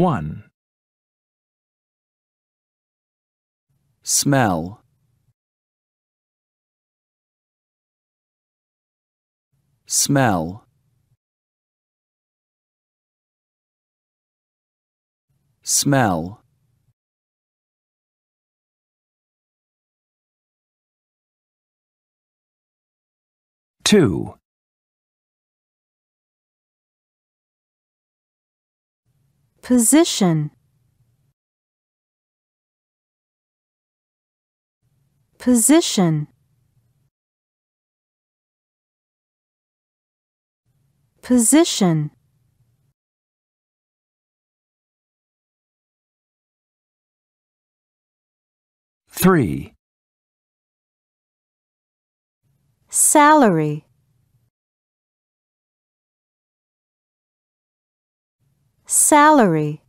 1. Smell Smell Smell Two Position. Position. Position. Three. Salary. Salary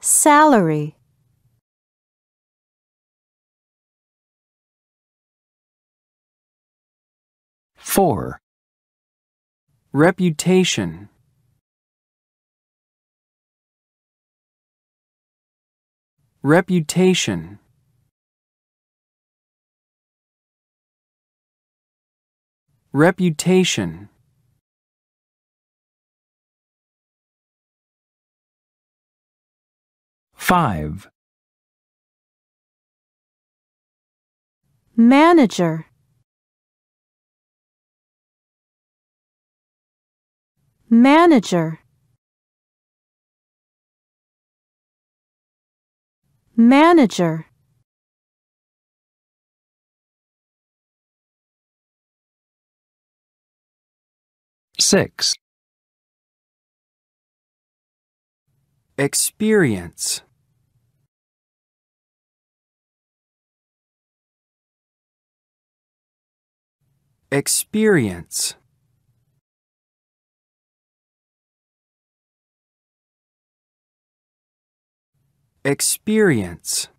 Salary Four Reputation Reputation Reputation Five Manager Manager Manager 6. Experience Experience Experience